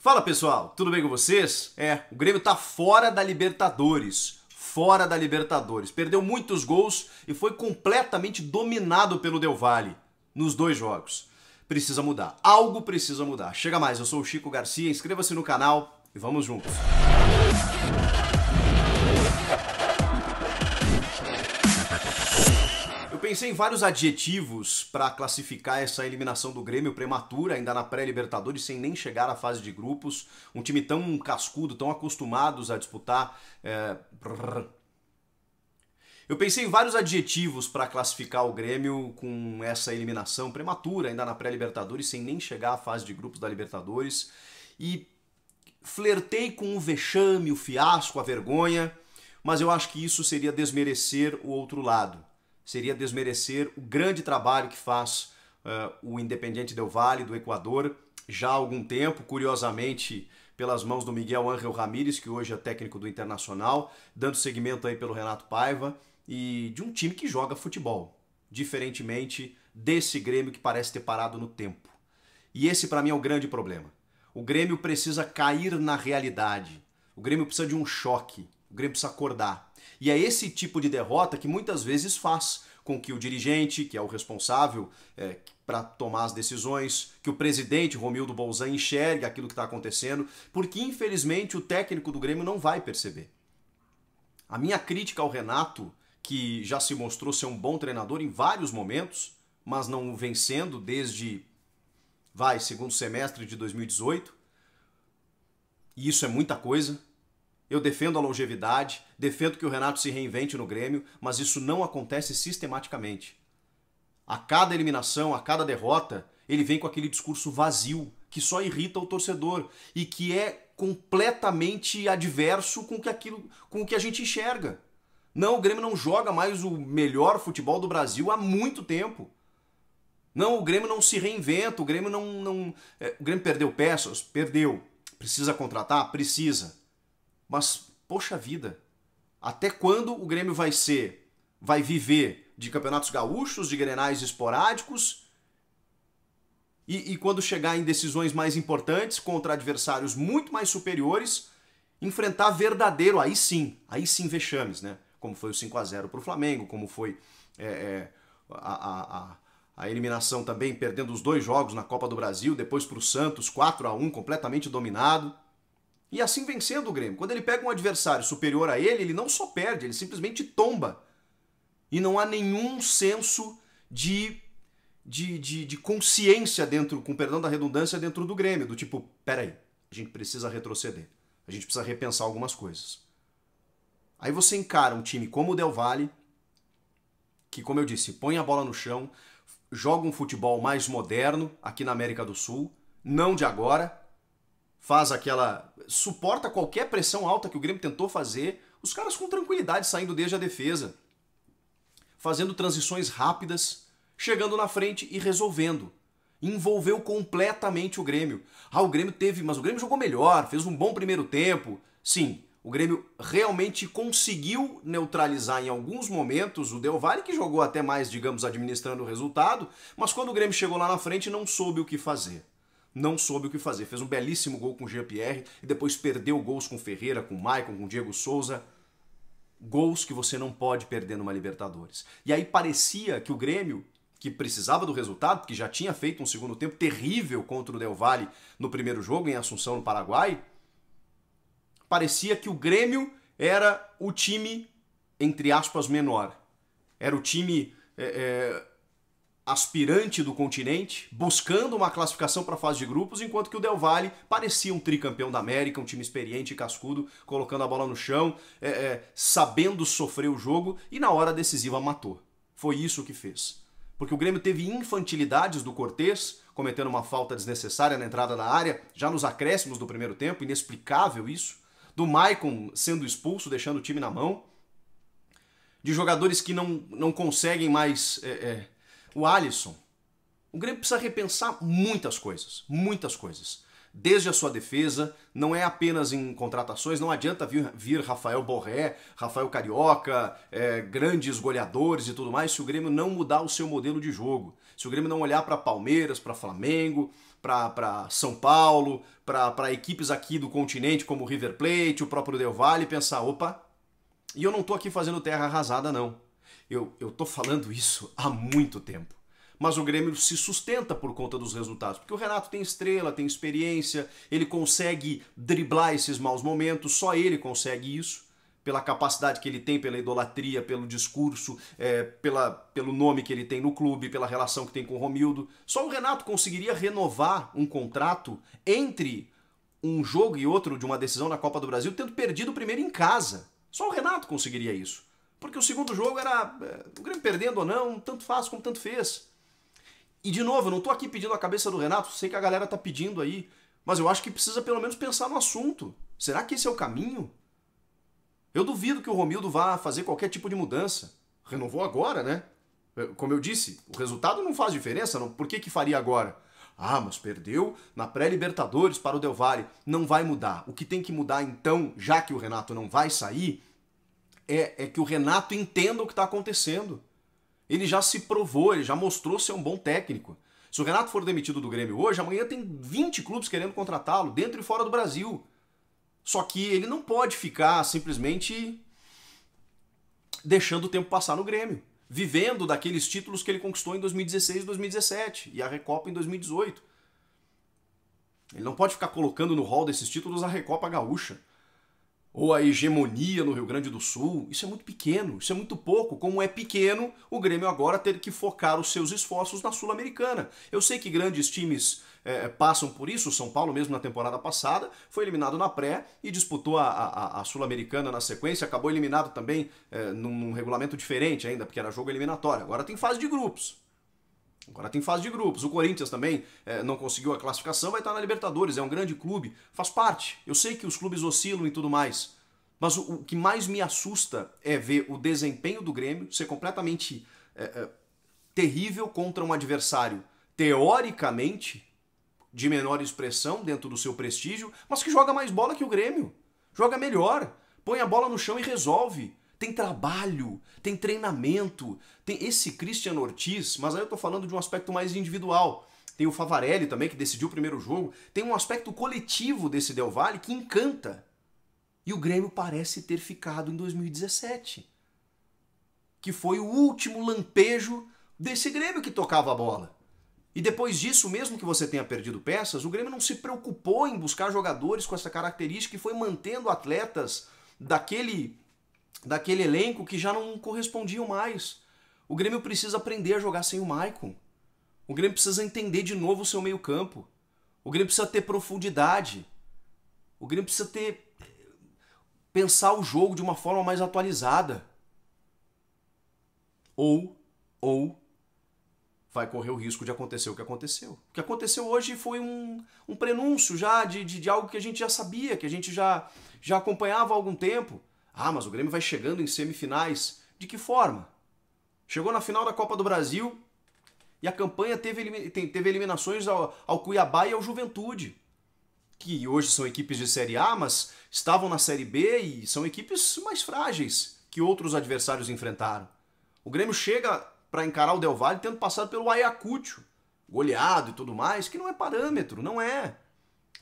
Fala pessoal, tudo bem com vocês? É, o Grêmio tá fora da Libertadores. Fora da Libertadores. Perdeu muitos gols e foi completamente dominado pelo Del Valle nos dois jogos. Precisa mudar. Algo precisa mudar. Chega mais, eu sou o Chico Garcia, inscreva-se no canal e vamos juntos. pensei em vários adjetivos para classificar essa eliminação do Grêmio prematura, ainda na pré-Libertadores, sem nem chegar à fase de grupos. Um time tão cascudo, tão acostumados a disputar. É... Eu pensei em vários adjetivos para classificar o Grêmio com essa eliminação prematura, ainda na pré-Libertadores, sem nem chegar à fase de grupos da Libertadores. E flertei com o vexame, o fiasco, a vergonha, mas eu acho que isso seria desmerecer o outro lado seria desmerecer o grande trabalho que faz uh, o Independiente Del Valle do Equador já há algum tempo, curiosamente pelas mãos do Miguel Ángel Ramírez, que hoje é técnico do Internacional, dando seguimento aí pelo Renato Paiva e de um time que joga futebol, diferentemente desse Grêmio que parece ter parado no tempo. E esse para mim é o grande problema. O Grêmio precisa cair na realidade. O Grêmio precisa de um choque. O Grêmio precisa acordar. E é esse tipo de derrota que muitas vezes faz com que o dirigente, que é o responsável é, para tomar as decisões, que o presidente Romildo Bolzan enxergue aquilo que está acontecendo, porque infelizmente o técnico do Grêmio não vai perceber. A minha crítica ao Renato, que já se mostrou ser um bom treinador em vários momentos, mas não vencendo desde vai, segundo semestre de 2018. E isso é muita coisa. Eu defendo a longevidade, defendo que o Renato se reinvente no Grêmio, mas isso não acontece sistematicamente. A cada eliminação, a cada derrota, ele vem com aquele discurso vazio que só irrita o torcedor e que é completamente adverso com que aquilo, com o que a gente enxerga. Não, o Grêmio não joga mais o melhor futebol do Brasil há muito tempo. Não, o Grêmio não se reinventa, o Grêmio não, não é, o Grêmio perdeu peças, perdeu. Precisa contratar, precisa mas, poxa vida, até quando o Grêmio vai ser, vai viver de campeonatos gaúchos, de grenais esporádicos? E, e quando chegar em decisões mais importantes contra adversários muito mais superiores, enfrentar verdadeiro, aí sim, aí sim vexames, né? Como foi o 5 a 0 para o Flamengo, como foi é, é, a, a, a, eliminação também, perdendo os dois jogos na Copa do Brasil, depois para o Santos, 4 a 1 completamente dominado. E assim vencendo o Grêmio. Quando ele pega um adversário superior a ele, ele não só perde, ele simplesmente tomba. E não há nenhum senso de, de, de, de consciência dentro, com perdão da redundância, dentro do Grêmio. Do tipo, peraí, a gente precisa retroceder. A gente precisa repensar algumas coisas. Aí você encara um time como o Del Valle, que, como eu disse, põe a bola no chão, joga um futebol mais moderno aqui na América do Sul, não de agora, faz aquela. suporta qualquer pressão alta que o Grêmio tentou fazer, os caras com tranquilidade saindo desde a defesa, fazendo transições rápidas, chegando na frente e resolvendo. Envolveu completamente o Grêmio. Ah, o Grêmio teve, mas o Grêmio jogou melhor, fez um bom primeiro tempo. Sim, o Grêmio realmente conseguiu neutralizar em alguns momentos o Del Valle, que jogou até mais, digamos, administrando o resultado, mas quando o Grêmio chegou lá na frente não soube o que fazer não soube o que fazer. Fez um belíssimo gol com o Jean-Pierre e depois perdeu gols com Ferreira, com Maicon, com Diego Souza. Gols que você não pode perder numa Libertadores. E aí parecia que o Grêmio, que precisava do resultado, que já tinha feito um segundo tempo terrível contra o Del Valle no primeiro jogo em Assunção, no Paraguai, parecia que o Grêmio era o time, entre aspas, menor. Era o time é, é, aspirante do continente, buscando uma classificação para a fase de grupos, enquanto que o Del Valle parecia um tricampeão da América, um time experiente e cascudo, colocando a bola no chão, é, é, sabendo sofrer o jogo e na hora decisiva matou. Foi isso que fez. Porque o Grêmio teve infantilidades do Cortez, cometendo uma falta desnecessária na entrada da área, já nos acréscimos do primeiro tempo, inexplicável isso, do Maicon sendo expulso, deixando o time na mão, de jogadores que não, não conseguem mais é, é o Alisson. O Grêmio precisa repensar muitas coisas, muitas coisas. Desde a sua defesa, não é apenas em contratações, não adianta vir, vir Rafael Borré, Rafael Carioca, é, grandes goleadores e tudo mais, se o Grêmio não mudar o seu modelo de jogo. Se o Grêmio não olhar para Palmeiras, para Flamengo, para São Paulo, para equipes aqui do continente como o River Plate, o próprio Del Valle, e pensar, opa, e eu não tô aqui fazendo terra arrasada não. Eu, eu tô falando isso há muito tempo. Mas o Grêmio se sustenta por conta dos resultados. Porque o Renato tem estrela, tem experiência, ele consegue driblar esses maus momentos, só ele consegue isso pela capacidade que ele tem, pela idolatria, pelo discurso, é, pela, pelo nome que ele tem no clube, pela relação que tem com o Romildo. Só o Renato conseguiria renovar um contrato entre um jogo e outro de uma decisão na Copa do Brasil, tendo perdido o primeiro em casa. Só o Renato conseguiria isso. Porque o segundo jogo era é, o Grêmio perdendo ou não, tanto faz como tanto fez. E de novo, eu não estou aqui pedindo a cabeça do Renato, sei que a galera está pedindo aí, mas eu acho que precisa pelo menos pensar no assunto. Será que esse é o caminho? Eu duvido que o Romildo vá fazer qualquer tipo de mudança. Renovou agora, né? É, como eu disse, o resultado não faz diferença, não. por que, que faria agora? Ah, mas perdeu na pré-Libertadores para o Del Valle. Não vai mudar. O que tem que mudar então, já que o Renato não vai sair, é, é que o Renato entenda o que está acontecendo. Ele já se provou, ele já mostrou ser um bom técnico. Se o Renato for demitido do Grêmio hoje, amanhã tem 20 clubes querendo contratá-lo, dentro e fora do Brasil. Só que ele não pode ficar simplesmente deixando o tempo passar no Grêmio, vivendo daqueles títulos que ele conquistou em 2016 e 2017 e a Recopa em 2018. Ele não pode ficar colocando no hall desses títulos a Recopa Gaúcha ou a hegemonia no Rio Grande do Sul. Isso é muito pequeno, isso é muito pouco. Como é pequeno o Grêmio agora ter que focar os seus esforços na Sul-Americana. Eu sei que grandes times é, passam por isso. O São Paulo, mesmo na temporada passada, foi eliminado na pré e disputou a, a, a Sul-Americana na sequência. Acabou eliminado também é, num, num regulamento diferente ainda, porque era jogo eliminatório. Agora tem fase de grupos. Agora tem fase de grupos. O Corinthians também é, não conseguiu a classificação, vai estar na Libertadores. É um grande clube, faz parte. Eu sei que os clubes oscilam e tudo mais. Mas o, o que mais me assusta é ver o desempenho do Grêmio ser completamente é, é, terrível contra um adversário teoricamente de menor expressão dentro do seu prestígio, mas que joga mais bola que o Grêmio. Joga melhor, põe a bola no chão e resolve tem trabalho, tem treinamento, tem esse Christian Ortiz, mas aí eu estou falando de um aspecto mais individual. Tem o Favarelli também, que decidiu o primeiro jogo. Tem um aspecto coletivo desse Del Valle que encanta. E o Grêmio parece ter ficado em 2017. Que foi o último lampejo desse Grêmio que tocava a bola. E depois disso, mesmo que você tenha perdido peças, o Grêmio não se preocupou em buscar jogadores com essa característica e foi mantendo atletas daquele daquele elenco que já não correspondiam mais. O Grêmio precisa aprender a jogar sem o Maicon. O Grêmio precisa entender de novo o seu meio-campo. O Grêmio precisa ter profundidade. O Grêmio precisa ter pensar o jogo de uma forma mais atualizada. Ou ou vai correr o risco de acontecer o que aconteceu. O que aconteceu hoje foi um, um prenúncio já de, de, de algo que a gente já sabia, que a gente já, já acompanhava há algum tempo. Ah, mas o Grêmio vai chegando em semifinais. De que forma? Chegou na final da Copa do Brasil e a campanha teve, teve eliminações ao, ao Cuiabá e ao Juventude, que hoje são equipes de Série A, mas estavam na Série B e são equipes mais frágeis que outros adversários enfrentaram. O Grêmio chega para encarar o Del Valle tendo passado pelo Ayacucho, goleado e tudo mais, que não é parâmetro, não é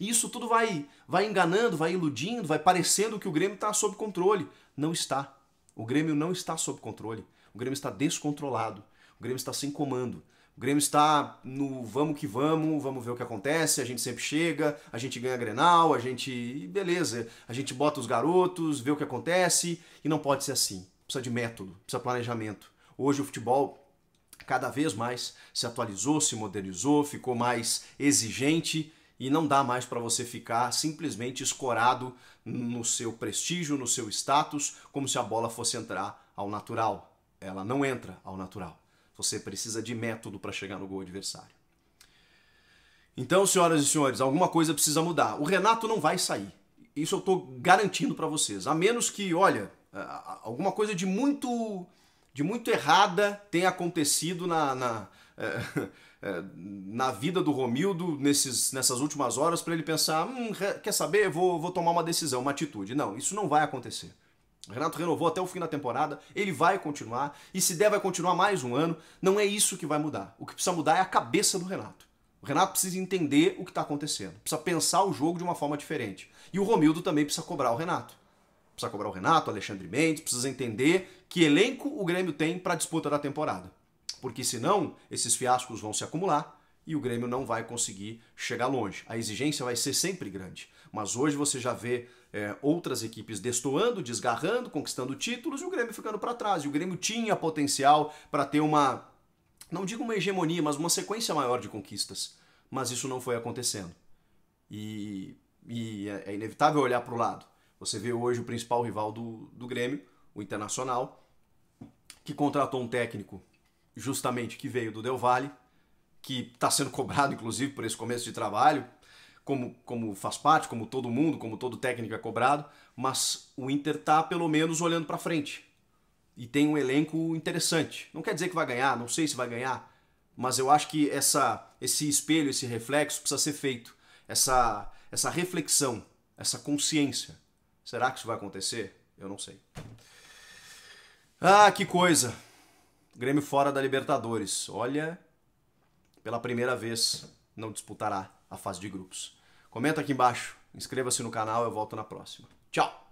isso tudo vai, vai enganando, vai iludindo, vai parecendo que o Grêmio está sob controle. Não está. O Grêmio não está sob controle. O Grêmio está descontrolado. O Grêmio está sem comando. O Grêmio está no vamos que vamos, vamos ver o que acontece, a gente sempre chega, a gente ganha a Grenal, a gente. beleza, a gente bota os garotos, vê o que acontece, e não pode ser assim. Precisa de método, precisa de planejamento. Hoje o futebol cada vez mais se atualizou, se modernizou, ficou mais exigente e não dá mais para você ficar simplesmente escorado no seu prestígio, no seu status, como se a bola fosse entrar ao natural. Ela não entra ao natural. Você precisa de método para chegar no gol adversário. Então, senhoras e senhores, alguma coisa precisa mudar. O Renato não vai sair. Isso eu estou garantindo para vocês. A menos que, olha, alguma coisa de muito de muito errada tenha acontecido na, na eh, é, na vida do Romildo nesses, nessas últimas horas para ele pensar: hum, quer saber, vou, vou tomar uma decisão, uma atitude. Não, isso não vai acontecer. Renato renovou até o fim da temporada, ele vai continuar, e se der, vai continuar mais um ano. Não é isso que vai mudar. O que precisa mudar é a cabeça do Renato. O Renato precisa entender o que está acontecendo, precisa pensar o jogo de uma forma diferente. E o Romildo também precisa cobrar o Renato. Precisa cobrar o Renato, Alexandre Mendes, precisa entender que elenco o Grêmio tem para a disputa da temporada porque senão esses fiascos vão se acumular e o Grêmio não vai conseguir chegar longe. A exigência vai ser sempre grande, mas hoje você já vê é, outras equipes destoando, desgarrando, conquistando títulos e o Grêmio ficando para trás. E o Grêmio tinha potencial para ter uma, não digo uma hegemonia, mas uma sequência maior de conquistas. Mas isso não foi acontecendo. E, e é, é inevitável olhar para o lado. Você vê hoje o principal rival do, do Grêmio, o Internacional, que contratou um técnico justamente que veio do Del Valle, que está sendo cobrado, inclusive, por esse começo de trabalho, como, como faz parte, como todo mundo, como todo técnico é cobrado, mas o Inter está pelo menos olhando para frente. E tem um elenco interessante. Não quer dizer que vai ganhar, não sei se vai ganhar, mas eu acho que essa, esse espelho, esse reflexo precisa ser feito. Essa, essa reflexão, essa consciência. Será que isso vai acontecer? Eu não sei. Ah, que coisa! Grêmio fora da Libertadores. Olha, pela primeira vez não disputará a fase de grupos. Comenta aqui embaixo, inscreva-se no canal, eu volto na próxima. Tchau!